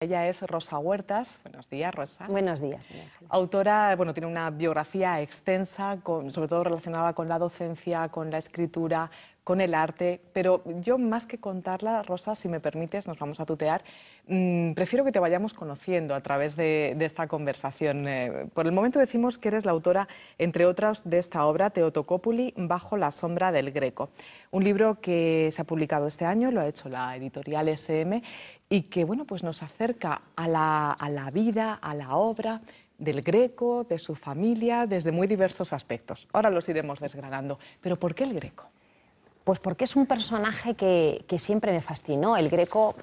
Ella es Rosa Huertas. Buenos días, Rosa. Buenos días. Autora, bueno, tiene una biografía extensa, sobre todo relacionada con la docencia, con la escritura, con el arte, pero yo más que contarla, Rosa, si me permites, nos vamos a tutear, mm, prefiero que te vayamos conociendo a través de, esta conversación. Eh, por el momento decimos que eres la autora, entre otras, de esta obra, Teotocópuli, Bajo la sombra del Greco, un libro que se ha publicado este año, lo ha hecho la editorial SM, y que bueno, pues nos acerca a la, a la vida, a la obra del Greco, de su familia, desde muy diversos aspectos. Ahora los iremos desgranando. Pero ¿por qué el Greco? Pues porque es un personaje que, siempre me fascinó. El Greco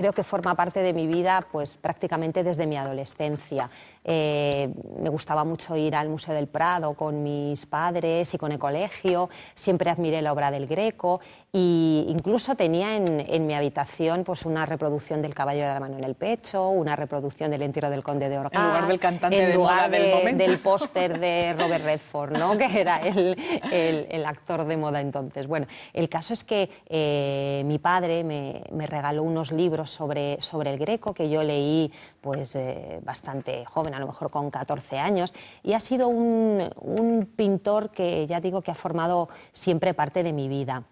creo que forma parte de mi vida pues, prácticamente desde mi adolescencia. Eh, me gustaba mucho ir al Museo del Prado con mis padres y con el colegio, siempre admiré la obra del Greco e incluso tenía en, en mi habitación pues, una reproducción del Caballo de la Mano en el Pecho, una reproducción del entierro del Conde de Orgaz, ah, en lugar del cantante en lugar del, del póster de Robert Redford, ¿no? que era el, el, actor de moda entonces. Bueno, el caso es que eh, mi padre me, me regaló unos libros sobre, el Greco, que yo leí pues eh, bastante joven, a lo mejor con 14 años, y ha sido un, pintor que ya digo que ha formado siempre parte de mi vida.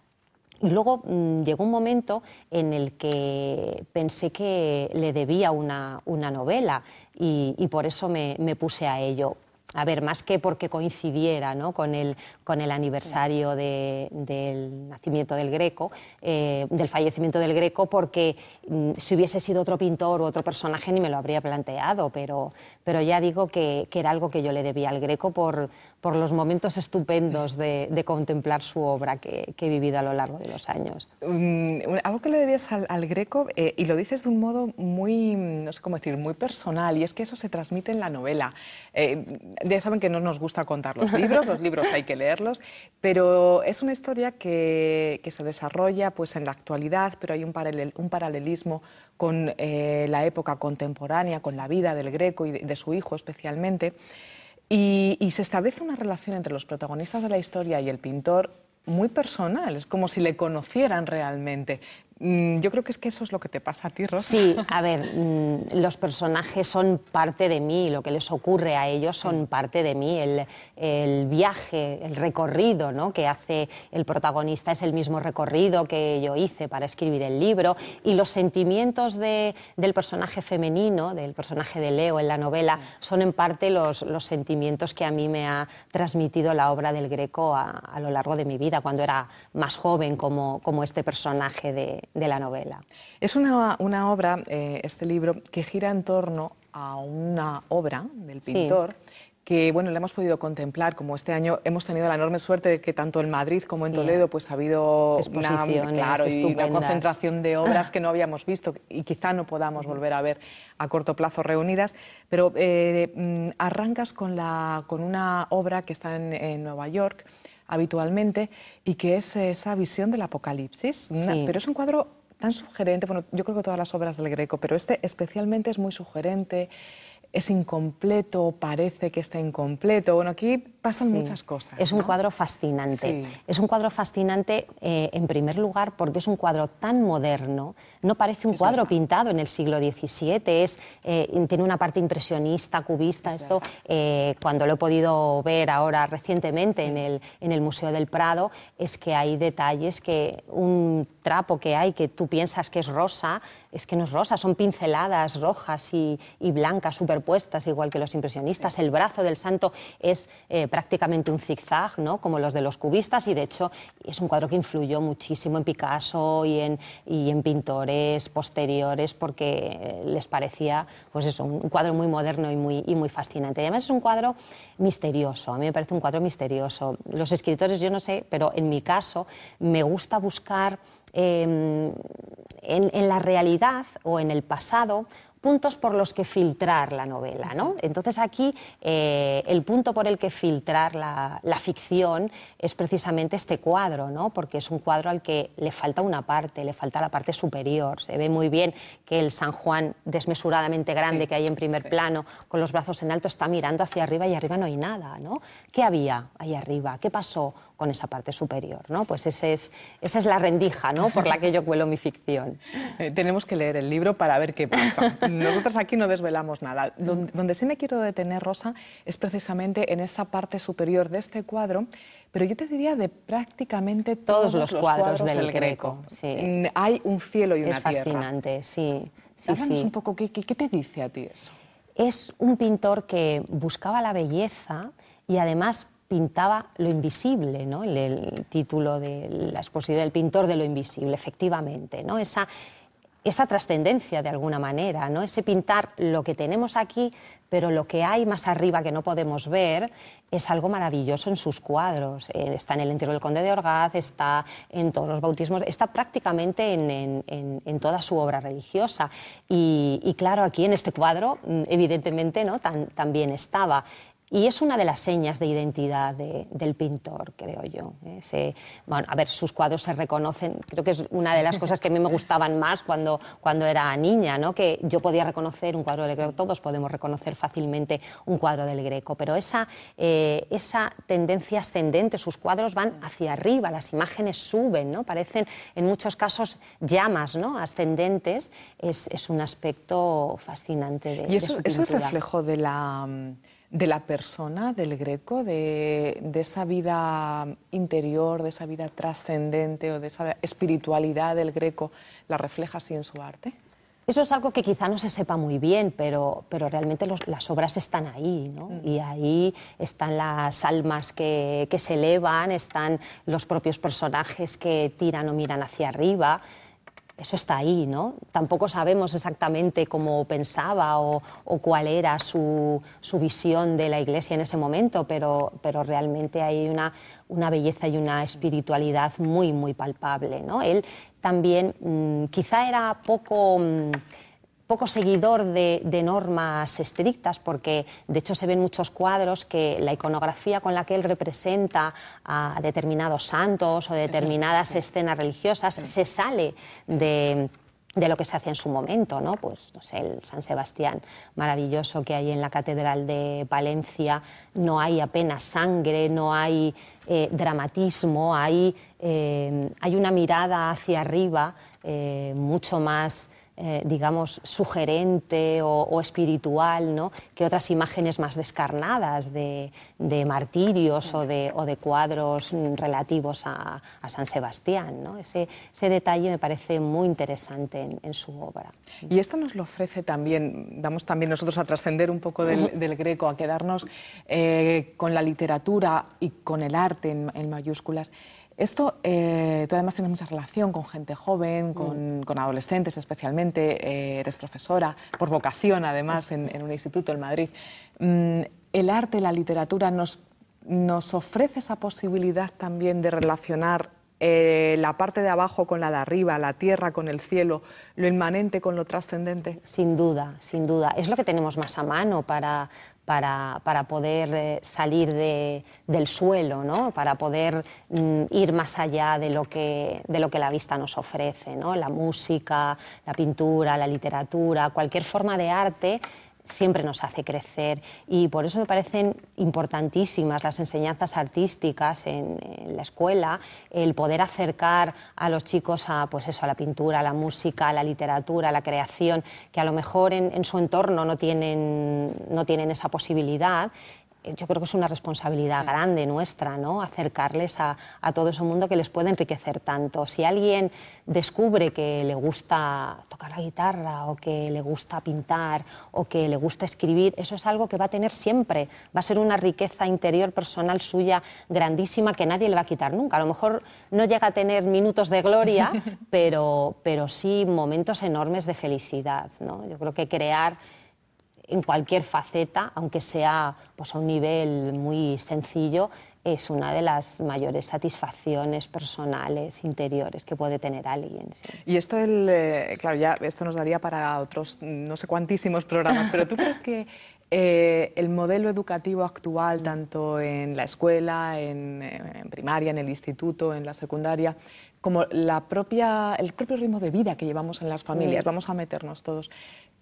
Y luego mm, llegó un momento en el que pensé que le debía una, novela y, por eso me, me, puse a ello a ver, más que porque coincidiera con, el, con el aniversario del nacimiento del Greco, eh, del fallecimiento del Greco, porque mm, si hubiese sido otro pintor u otro personaje ni me lo habría planteado, pero, pero ya digo que, era algo que yo le debía al Greco por, por los momentos estupendos de, contemplar su obra que, he vivido a lo largo de los años. Mm, algo que le debías al, Greco, eh, y lo dices de un modo muy, no sé decir, muy personal, y es que eso se transmite en la novela. Eh, ya saben que no nos gusta contar los libros, los libros hay que leerlos, pero es una historia que, se desarrolla pues, en la actualidad, pero hay un, paralelismo con eh, la época contemporánea, con la vida del Greco y de, su hijo especialmente. Y, y, se establece una relación entre los protagonistas de la historia y el pintor muy personal, es como si le conocieran realmente. Mm, yo creo que es que eso es lo que te pasa a ti, Rosa. Sí, a ver, mm, los personajes son parte de mí, lo que les ocurre a ellos son parte de mí. El, el viaje, el recorrido ¿no? que hace el protagonista es el mismo recorrido que yo hice para escribir el libro. Y los sentimientos de, del personaje femenino, del personaje de Leo en la novela, son en parte los, los sentimientos que a mí me ha transmitido la obra del Greco a, a, lo largo de mi vida, cuando era más joven, como, como este personaje de, de la novela. Es una, obra, eh, este libro, que gira en torno a una obra del pintor. que bueno, la hemos podido contemplar, como este año hemos tenido la enorme suerte de que tanto en Madrid como en Toledo pues ha habido una, gran concentración de obras que no habíamos visto y quizá no podamos volver a ver a corto plazo reunidas, pero eh, mm, arrancas con, una obra que está en Nueva York, habitualmente y que es esa visión del apocalipsis. Pero es un cuadro tan sugerente, bueno, yo creo que todas las obras del Greco, pero este especialmente es muy sugerente es incompleto, parece que está incompleto. Bueno, aquí pasan muchas cosas. Es un cuadro fascinante. Es un cuadro fascinante, eh, en primer lugar, porque es un cuadro tan moderno. No parece un cuadro pintado en el siglo XVII. Es, eh, tiene una parte impresionista, cubista. Esto, eh, cuando lo he podido ver ahora recientemente en, el, en el Museo del Prado, es que hay detalles que un trapo que hay que tú piensas que es rosa, es que no es rosa, son pinceladas rojas y, y blancas, súper igual que los impresionistas. El brazo del santo es eh, prácticamente un zigzag, ¿no? como los de los cubistas, y de hecho es un cuadro que influyó muchísimo en Picasso y en, y en pintores posteriores porque eh, les parecía pues eso, un cuadro muy moderno y muy, muy fascinante. además es un cuadro misterioso, a mí me parece un cuadro misterioso. Los escritores, yo no sé, pero en mi caso me gusta buscar em, en, en, la realidad o en el pasado puntos por los que filtrar la novela, ¿no? Entonces aquí eh, el punto por el que filtrar la, ficción es precisamente este cuadro, ¿no? Porque es un cuadro al que le falta una parte, le falta la parte superior. Se ve muy bien que el San Juan desmesuradamente grande que hay en primer plano, con los brazos en alto, está mirando hacia arriba y arriba no hay nada, ¿no? ¿Qué había ahí arriba? ¿Qué pasó con esa parte superior, ¿no? Pues ese es, esa es la rendija, ¿no? Por la que yo cuelo mi ficción. Eh, tenemos que leer el libro para ver qué pasa. Nosotros aquí no desvelamos nada. Donde, sí me quiero detener, Rosa, es precisamente en esa parte superior de este cuadro, pero yo te diría de prácticamente todos, los, cuadros, del, Greco. Mm, hay un cielo y una es tierra. Es fascinante, sí. sí, un poco, ¿qué, te dice a ti eso? Es un pintor que buscaba la belleza y además pintaba lo invisible, ¿no? el, título de la exposición del pintor de lo invisible, efectivamente, ¿no? Esa, esa trascendencia de alguna manera, ¿no? Ese pintar lo que tenemos aquí, pero lo que hay más arriba que no podemos ver es algo maravilloso en sus cuadros. Eh, está en el entero del conde de Orgaz, está en todos los bautismos, está prácticamente en, toda su obra religiosa. Y, claro, aquí en este cuadro, mm, evidentemente, ¿no? también estaba. Y es una de las señas de identidad del pintor, creo yo. bueno, a ver, sus cuadros se reconocen, creo que es una de las cosas que a mí me gustaban más cuando, cuando era niña, ¿no? que yo podía reconocer un cuadro del Greco, todos podemos reconocer fácilmente un cuadro del Greco, pero esa, eh, esa tendencia ascendente, sus cuadros van hacia arriba, las imágenes suben, ¿no? parecen en muchos casos llamas ¿no? ascendentes, es, un aspecto fascinante de... eso, Y eso es reflejo de la de la persona, del greco, de, esa vida interior, de esa vida trascendente o de esa espiritualidad del greco, la refleja así en su arte? Eso es algo que quizá no se sepa muy bien, pero, pero realmente las obras están ahí, mm. Y ahí están las almas que se elevan, están los propios personajes que tiran o miran hacia arriba eso está ahí, ¿no? Tampoco sabemos exactamente cómo pensaba o, cuál era su, visión de la Iglesia en ese momento, pero, pero realmente hay una, una, belleza y una espiritualidad muy, muy palpable, ¿no? Él también mm, quizá era poco... Mm, poco seguidor de, normas estrictas, porque de hecho se ven muchos cuadros que la iconografía con la que él representa a determinados santos o determinadas escenas religiosas se sale de lo que se hace en su momento, ¿no? Pues el San Sebastián maravilloso que hay en la Catedral de Palencia, no hay apenas sangre, no hay eh, dramatismo, hay, eh, hay, una mirada hacia arriba eh, mucho más eh, digamos, sugerente o, espiritual, ¿no? que otras imágenes más descarnadas de, martirios o de, cuadros relativos a, San Sebastián. Ese, detalle me parece muy interesante en, su obra. Y esto nos lo ofrece también, damos también nosotros a trascender un poco del, greco, a quedarnos eh, con la literatura y con el arte en mayúsculas. Esto, eh, tú además tienes mucha relación con gente joven, mm. con, adolescentes especialmente, eh, eres profesora, por vocación además, en, un instituto en Madrid. Mm, ¿El arte, la literatura nos, nos ofrece esa posibilidad también de relacionar eh, la parte de abajo con la de arriba, la tierra con el cielo, lo inmanente con lo trascendente? Sin duda, sin duda. Es lo que tenemos más a mano para, para, poder eh, salir del suelo, ¿no? para poder mm, ir más allá de lo, que, de lo que la vista nos ofrece. ¿no? La música, la pintura, la literatura, cualquier forma de arte siempre nos hace crecer y por eso me parecen importantísimas las enseñanzas artísticas en, la escuela, el poder acercar a los chicos a, pues eso, a la pintura, a la música, a la literatura, a la creación, que a lo mejor en, en su entorno no tienen, no tienen esa posibilidad eh, yo creo que es una responsabilidad grande nuestra, ¿no? Acercarles a, todo ese mundo que les puede enriquecer tanto. Si alguien descubre que le gusta tocar la guitarra o que le gusta pintar o que le gusta escribir, eso es algo que va a tener siempre. Va a ser una riqueza interior personal suya grandísima que nadie le va a quitar nunca. A lo mejor no llega a tener minutos de gloria, pero, pero sí momentos enormes de felicidad, Yo creo que crear en cualquier faceta, aunque sea pues, a un nivel muy sencillo, es una de las mayores satisfacciones personales, interiores que puede tener alguien. Y esto, eh, claro, ya esto nos daría para otros mm, no sé cuantísimos programas, pero ¿tú crees que eh, el modelo educativo actual, tanto en la escuela, eh, en, primaria, en el instituto, en la secundaria, como la propia, el propio ritmo de vida que llevamos en las familias, vamos a meternos todos,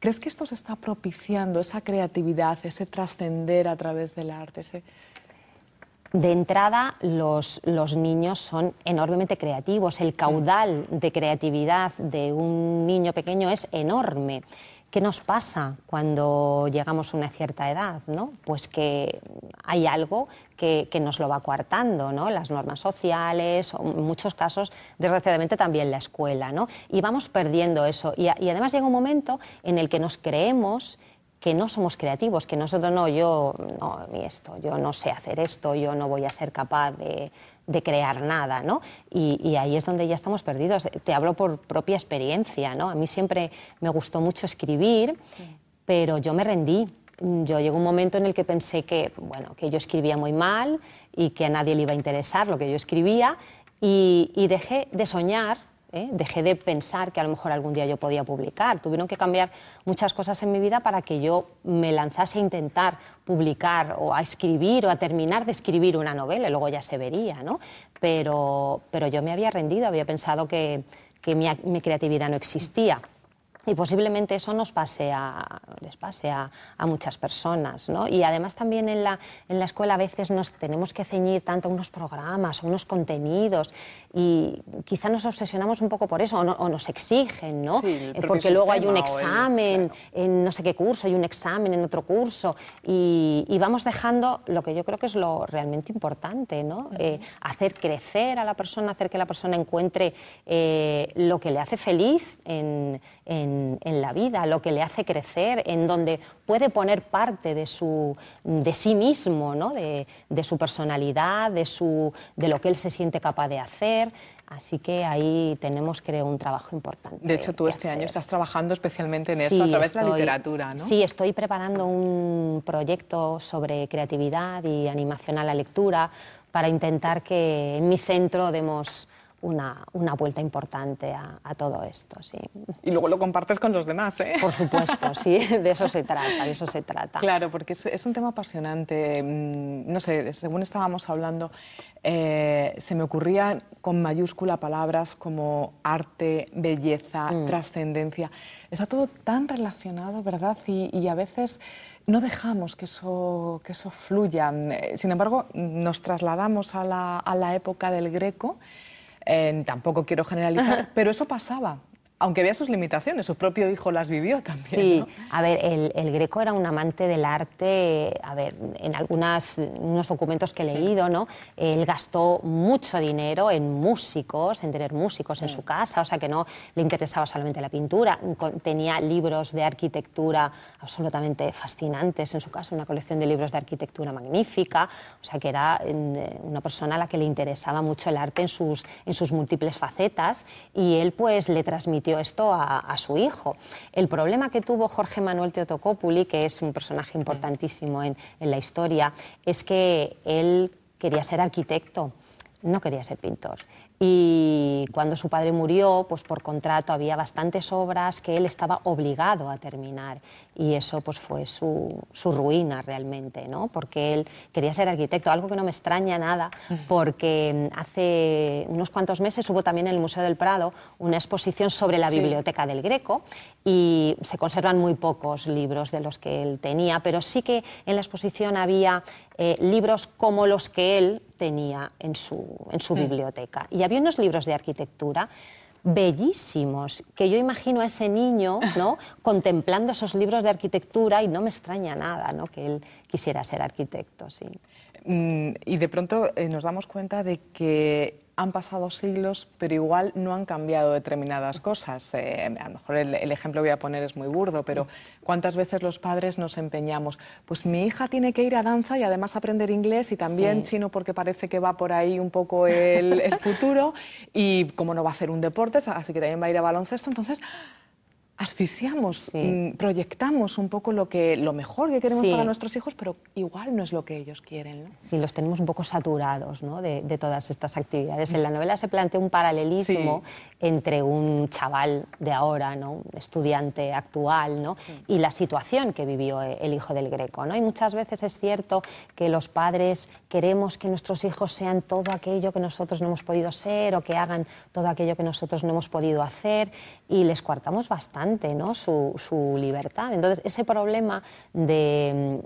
¿Crees que esto se está propiciando, esa creatividad, ese trascender a través del arte? De entrada, los, los, niños son enormemente creativos. El caudal de creatividad de un niño pequeño es enorme. ¿Qué nos pasa cuando llegamos a una cierta edad? ¿no? Pues que hay algo que, nos lo va coartando, ¿no? las normas sociales, en muchos casos, desgraciadamente también la escuela. ¿no? Y vamos perdiendo eso. y además llega un momento en el que nos creemos que no somos creativos, que nosotros no, yo no, esto, yo no sé hacer esto, yo no voy a ser capaz de, crear nada, Y, ahí es donde ya estamos perdidos. Te hablo por propia experiencia, ¿no? A mí siempre me gustó mucho escribir, pero yo me rendí. Yo llegó un momento en el que pensé que, bueno, que yo escribía muy mal y que a nadie le iba a interesar lo que yo escribía y dejé de soñar ¿eh? dejé de pensar que a lo mejor algún día yo podía publicar. Tuvieron que cambiar muchas cosas en mi vida para que yo me lanzase a intentar publicar o a escribir o a terminar de escribir una novela, y luego ya se vería, ¿no? Pero, yo me había rendido, había pensado que, mi creatividad no existía. Y posiblemente eso nos pase a, les pase a, muchas personas. ¿no? Y además también en la, en la escuela a veces nos tenemos que ceñir tanto a unos programas, a unos contenidos, y quizá nos obsesionamos un poco por eso, o, nos exigen, ¿no? Eh, porque luego hay un examen en no sé qué curso, hay un examen en otro curso, y, vamos dejando lo que yo creo que es lo realmente importante, ¿no? Eh, hacer crecer a la persona, hacer que la persona encuentre eh, lo que le hace feliz en, en en, la vida, lo que le hace crecer, en donde puede poner parte de, su, de sí mismo, ¿no? de, su personalidad, de, su, de lo que él se siente capaz de hacer. Así que ahí tenemos, creo, un trabajo importante. De hecho, tú este año estás trabajando especialmente en esto a través de la literatura, ¿no? Sí, estoy preparando un proyecto sobre creatividad y animación a la lectura para intentar que en mi centro demos una, una vuelta importante a, todo esto. Sí. Y luego lo compartes con los demás, ¿eh? Por supuesto, sí, de eso se trata, de eso se trata. Claro, porque es, un tema apasionante. Mm, no sé, según estábamos hablando, eh, se me ocurría con mayúscula palabras como arte, belleza, mm. trascendencia. Está todo tan relacionado, ¿verdad? y, y a veces no dejamos que eso, que eso fluya. Sin embargo, nos trasladamos a la, a la época del Greco eh, tampoco quiero generalizar, pero eso pasaba aunque vea sus limitaciones, su propio hijo las vivió también. Sí, a ver, el, el, Greco era un amante del arte, a ver, en algunos unos documentos que he leído, ¿no? Él gastó mucho dinero en músicos, en tener músicos en su casa, o sea que no le interesaba solamente la pintura, tenía libros de arquitectura absolutamente fascinantes, en su casa una colección de libros de arquitectura magnífica, o sea que era una persona a la que le interesaba mucho el arte en sus, en sus múltiples facetas y él pues le transmitió esto a, su hijo. El problema que tuvo Jorge Manuel Teotocópuli, que es un personaje importantísimo en la historia, es que él quería ser arquitecto, no quería ser pintor y cuando su padre murió, pues por contrato había bastantes obras que él estaba obligado a terminar y eso pues fue su, ruina realmente, ¿no? Porque él quería ser arquitecto, algo que no me extraña nada, porque hace unos cuantos meses hubo también en el Museo del Prado una exposición sobre la biblioteca del Greco y se conservan muy pocos libros de los que él tenía, pero sí que en la exposición había eh, libros como los que él tenía en su, en su mm. biblioteca. Y había unos libros de arquitectura bellísimos, que yo imagino a ese niño ¿no? contemplando esos libros de arquitectura y no me extraña nada que él quisiera ser arquitecto. Sí. Mm, y de pronto eh, nos damos cuenta de que han pasado siglos, pero igual no han cambiado determinadas cosas. Eh, a lo mejor el, ejemplo que voy a poner es muy burdo, pero ¿cuántas veces los padres nos empeñamos? Pues mi hija tiene que ir a danza y además aprender inglés y también chino porque parece que va por ahí un poco el, el futuro y como no va a hacer un deporte, así que también va a ir a baloncesto, entonces asfixiamos, mm, proyectamos un poco lo, que, lo mejor que queremos para nuestros hijos, pero igual no es lo que ellos quieren. Si Sí, los tenemos un poco saturados de, todas estas actividades. En la mm. novela se plantea un paralelismo entre un chaval de ahora, ¿no? un estudiante actual, ¿no? y la situación que vivió eh, el hijo del Greco. ¿no? Y muchas veces es cierto que los padres queremos que nuestros hijos sean todo aquello que nosotros no hemos podido ser o que hagan todo aquello que nosotros no hemos podido hacer y les coartamos bastante ¿no? Su, libertad. Entonces, ese problema de,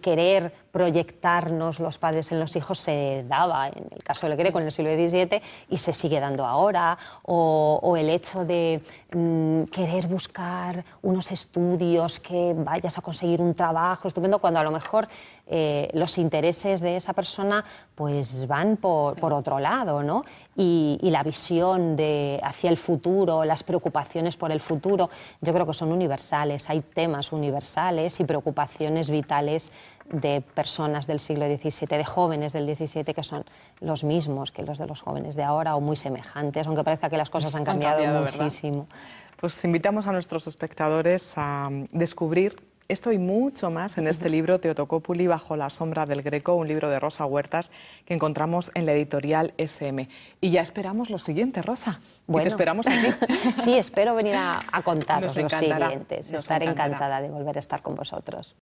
querer proyectarnos los padres en los hijos se daba en el caso del greco en el siglo XVII y se sigue dando ahora, o, el hecho de mm, querer buscar unos estudios, que vayas a conseguir un trabajo estupendo, cuando a lo mejor eh, los intereses de esa persona pues van por, otro lado, ¿no? Y, la visión de hacia el futuro, las preocupaciones por el futuro, yo creo que son universales, hay temas universales y preocupaciones vitales de personas del siglo XVII, de jóvenes del XVII, que son los mismos que los de los jóvenes de ahora o muy semejantes, aunque parezca que las cosas han cambiado, muchísimo. Pues invitamos a nuestros espectadores a descubrir Estoy mucho más en este libro Teotocópuli bajo la sombra del Greco, un libro de Rosa Huertas que encontramos en la editorial SM. Y ya esperamos lo siguiente, Rosa. Bueno, esperamos aquí. sí, espero venir a, a contaros los siguientes. Estar encantada de volver a estar con vosotros.